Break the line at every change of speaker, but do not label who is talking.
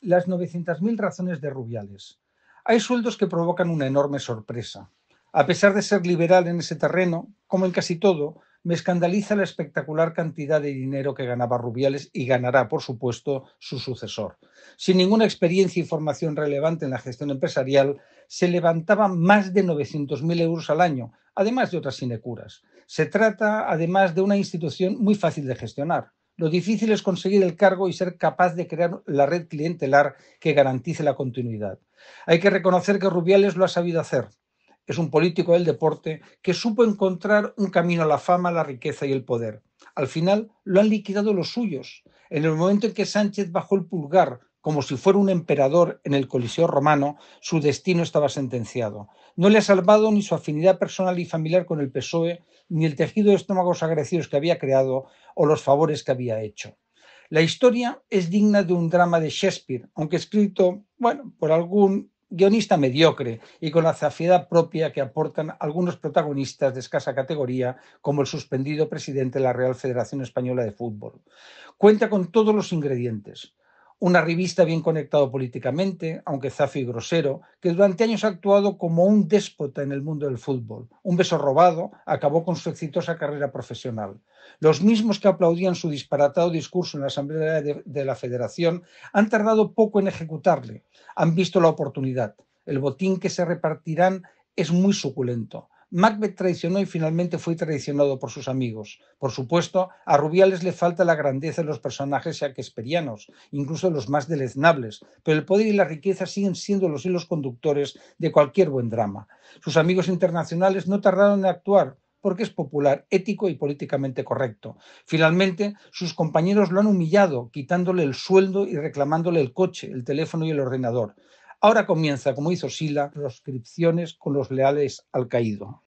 las 900.000 razones de Rubiales. Hay sueldos que provocan una enorme sorpresa. A pesar de ser liberal en ese terreno, como en casi todo, me escandaliza la espectacular cantidad de dinero que ganaba Rubiales y ganará, por supuesto, su sucesor. Sin ninguna experiencia y formación relevante en la gestión empresarial, se levantaban más de 900.000 euros al año, además de otras sinecuras. Se trata, además, de una institución muy fácil de gestionar. Lo difícil es conseguir el cargo y ser capaz de crear la red clientelar que garantice la continuidad. Hay que reconocer que Rubiales lo ha sabido hacer. Es un político del deporte que supo encontrar un camino a la fama, la riqueza y el poder. Al final lo han liquidado los suyos. En el momento en que Sánchez bajó el pulgar como si fuera un emperador en el Coliseo romano, su destino estaba sentenciado. No le ha salvado ni su afinidad personal y familiar con el PSOE, ni el tejido de estómagos agradecidos que había creado o los favores que había hecho. La historia es digna de un drama de Shakespeare, aunque escrito, bueno, por algún guionista mediocre y con la zafiedad propia que aportan algunos protagonistas de escasa categoría, como el suspendido presidente de la Real Federación Española de Fútbol. Cuenta con todos los ingredientes, una revista bien conectado políticamente, aunque zafio y grosero, que durante años ha actuado como un déspota en el mundo del fútbol. Un beso robado acabó con su exitosa carrera profesional. Los mismos que aplaudían su disparatado discurso en la Asamblea de la Federación han tardado poco en ejecutarle. Han visto la oportunidad. El botín que se repartirán es muy suculento. Macbeth traicionó y finalmente fue traicionado por sus amigos. Por supuesto, a Rubiales le falta la grandeza de los personajes shakespearianos, incluso los más deleznables, pero el poder y la riqueza siguen siendo los hilos conductores de cualquier buen drama. Sus amigos internacionales no tardaron en actuar, porque es popular, ético y políticamente correcto. Finalmente, sus compañeros lo han humillado, quitándole el sueldo y reclamándole el coche, el teléfono y el ordenador. Ahora comienza, como hizo Sila, proscripciones con los leales al caído.